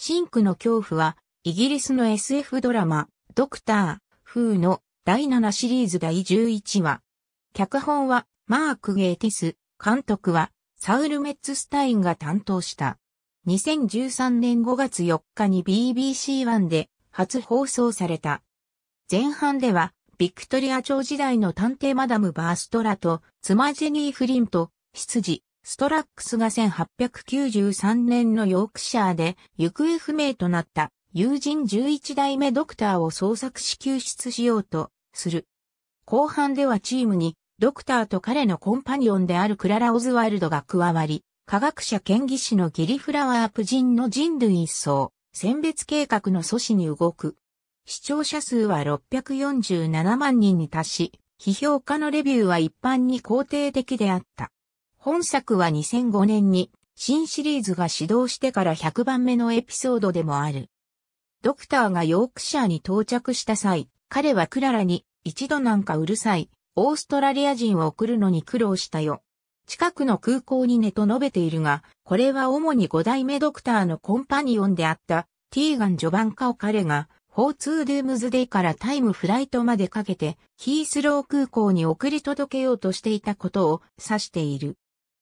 シンクの恐怖は、イギリスの SF ドラマ、ドクター、フーの第7シリーズ第11話。脚本は、マーク・ゲーティス、監督は、サウル・メッツスタインが担当した。2013年5月4日に BBC1 で初放送された。前半では、ビクトリア朝時代の探偵マダム・バーストラと、妻ジェニー・フリンと、執事、ストラックスが1893年のヨークシャーで行方不明となった友人11代目ドクターを捜索し救出しようとする。後半ではチームにドクターと彼のコンパニオンであるクララ・オズワルドが加わり、科学者研技士のギリフラワープ人の人類一層、選別計画の阻止に動く。視聴者数は647万人に達し、批評家のレビューは一般に肯定的であった。本作は2005年に新シリーズが始動してから100番目のエピソードでもある。ドクターがヨークシャーに到着した際、彼はクララに一度なんかうるさい、オーストラリア人を送るのに苦労したよ。近くの空港に寝と述べているが、これは主に5代目ドクターのコンパニオンであったティーガン・ジョバンカを彼が、フォーツー・ドゥームズデイからタイムフライトまでかけて、ヒースロー空港に送り届けようとしていたことを指している。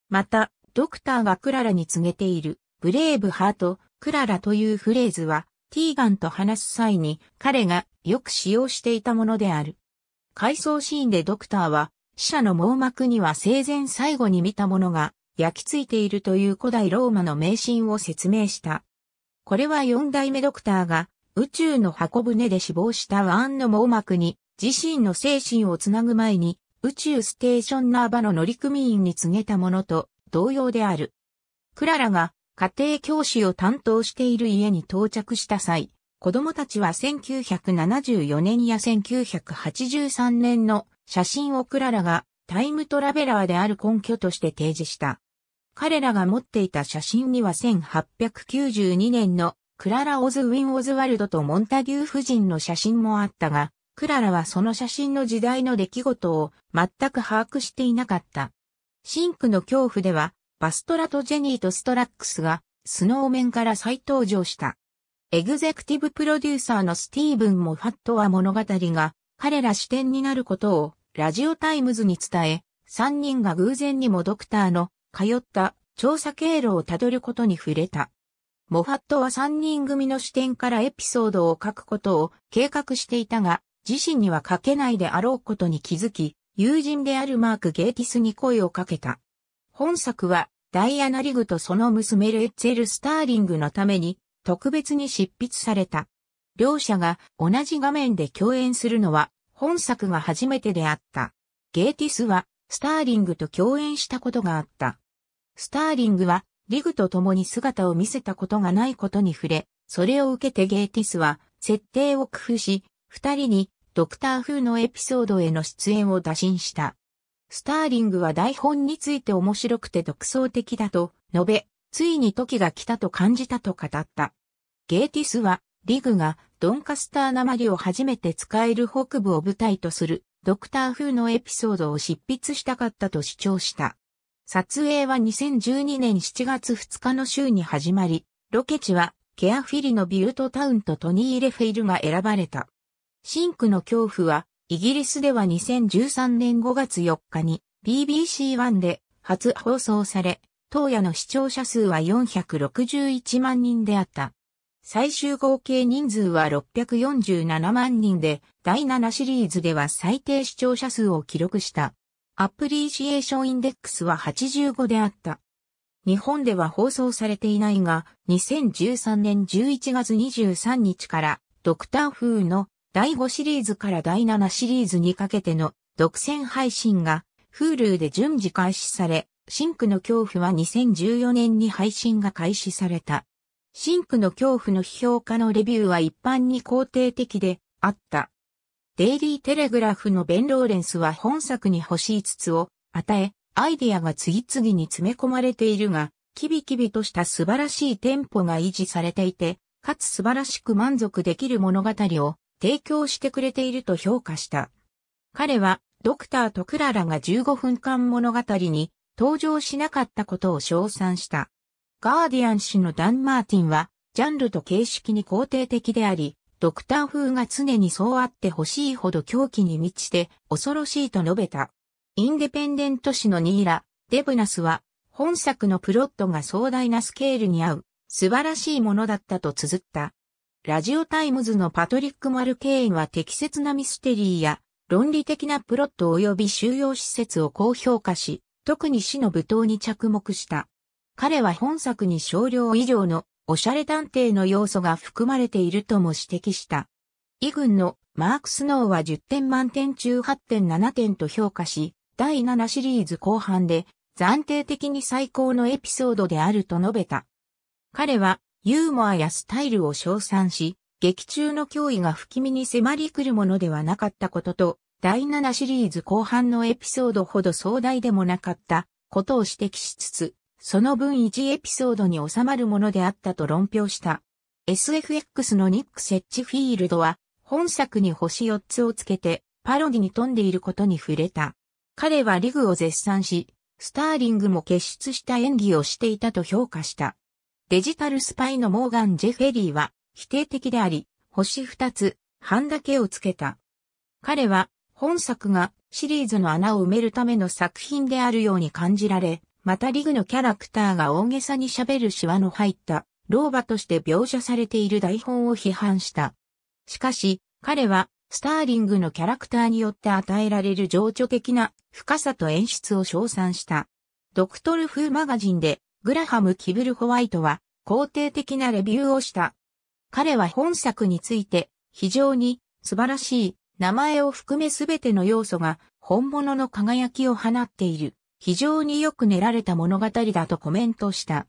また、ドクターがクララに告げている、ブレイブハート、クララというフレーズは、ティーガンと話す際に彼がよく使用していたものである。回想シーンでドクターは、死者の網膜には生前最後に見たものが焼き付いているという古代ローマの迷信を説明した。これは四代目ドクターが宇宙の箱舟で死亡したワンの網膜に自身の精神をつなぐ前に宇宙ステーションナーバの乗組員に告げたものと同様である。クララが家庭教師を担当している家に到着した際、子供たちは1974年や1983年の写真をクララがタイムトラベラーである根拠として提示した。彼らが持っていた写真には1892年のクララ・オズ・ウィン・オズワルドとモンタギュー夫人の写真もあったが、クララはその写真の時代の出来事を全く把握していなかった。シンクの恐怖では、バストラとジェニーとストラックスが、スノーメンから再登場した。エグゼクティブプロデューサーのスティーブンモファットは物語が彼ら視点になることをラジオタイムズに伝え、3人が偶然にもドクターの通った調査経路をたどることに触れた。モファットは3人組の視点からエピソードを書くことを計画していたが、自身には書けないであろうことに気づき、友人であるマーク・ゲイティスに声をかけた。本作は、ダイアナ・リグとその娘レッツェル・スターリングのために、特別に執筆された。両者が同じ画面で共演するのは、本作が初めてであった。ゲイティスは、スターリングと共演したことがあった。スターリングは、リグと共に姿を見せたことがないことに触れ、それを受けてゲイティスは、設定を工夫し、二人にドクター風のエピソードへの出演を打診した。スターリングは台本について面白くて独創的だと述べ、ついに時が来たと感じたと語った。ゲーティスは、リグがドンカスターりを初めて使える北部を舞台とするドクター風のエピソードを執筆したかったと主張した。撮影は2012年7月2日の週に始まり、ロケ地はケアフィリのビュートタウンとトニー・レフェイルが選ばれた。シンクの恐怖は、イギリスでは2013年5月4日に BBC1 で初放送され、当夜の視聴者数は461万人であった。最終合計人数は647万人で、第7シリーズでは最低視聴者数を記録した。アップリシエーションインデックスは85であった。日本では放送されていないが、2013年11月23日から、ドクター風の第5シリーズから第7シリーズにかけての独占配信が Hulu で順次開始され、シンクの恐怖は2014年に配信が開始された。シンクの恐怖の批評家のレビューは一般に肯定的であった。デイリーテレグラフのベン・ローレンスは本作に星5つを与え、アイディアが次々に詰め込まれているが、キビキビとした素晴らしいテンポが維持されていて、かつ素晴らしく満足できる物語を提供してくれていると評価した。彼は、ドクターとクララが15分間物語に登場しなかったことを称賛した。ガーディアン氏のダン・マーティンは、ジャンルと形式に肯定的であり、ドクター風が常にそうあってほしいほど狂気に満ちて恐ろしいと述べた。インデペンデント誌のニーラ、デブナスは、本作のプロットが壮大なスケールに合う、素晴らしいものだったと綴った。ラジオタイムズのパトリック・マルケインは適切なミステリーや論理的なプロット及び収容施設を高評価し、特に死の舞踏に着目した。彼は本作に少量以上のおしゃれ探偵の要素が含まれているとも指摘した。イ軍のマーク・スノーは10点満点中8.7点と評価し、第7シリーズ後半で暫定的に最高のエピソードであると述べた。彼はユーモアやスタイルを称賛し、劇中の脅威が不気味に迫り来るものではなかったことと、第7シリーズ後半のエピソードほど壮大でもなかったことを指摘しつつ、その分1エピソードに収まるものであったと論評した。SFX のニック・セッチフィールドは、本作に星4つをつけて、パロディに富んでいることに触れた。彼はリグを絶賛し、スターリングも傑出した演技をしていたと評価した。デジタルスパイのモーガン・ジェフェリーは否定的であり、星二つ、半だけをつけた。彼は本作がシリーズの穴を埋めるための作品であるように感じられ、またリグのキャラクターが大げさに喋るシワの入った老婆として描写されている台本を批判した。しかし、彼はスターリングのキャラクターによって与えられる情緒的な深さと演出を称賛した。ドクトル風マガジンでグラハム・キブル・ホワイトは肯定的なレビューをした。彼は本作について非常に素晴らしい名前を含めすべての要素が本物の輝きを放っている非常によく練られた物語だとコメントした。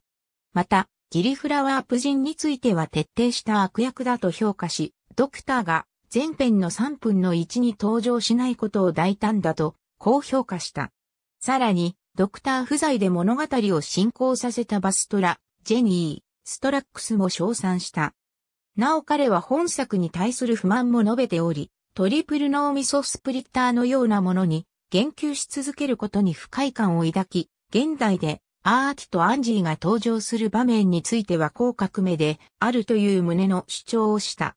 また、ギリフラワープ人については徹底した悪役だと評価し、ドクターが前編の3分の1に登場しないことを大胆だと高評価した。さらに、ドクター不在で物語を進行させたバストラ、ジェニー、ストラックスも称賛した。なお彼は本作に対する不満も述べており、トリプル脳みそスプリッターのようなものに言及し続けることに不快感を抱き、現代でアーティとアンジーが登場する場面については広角目であるという旨の主張をした。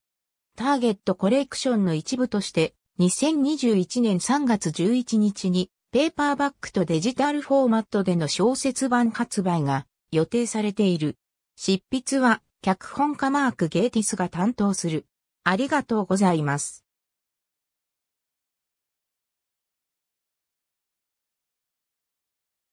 ターゲットコレクションの一部として2021年3月11日にペーパーバックとデジタルフォーマットでの小説版発売が予定されている。執筆は脚本家マーク・ゲーティスが担当する。ありがとうございます。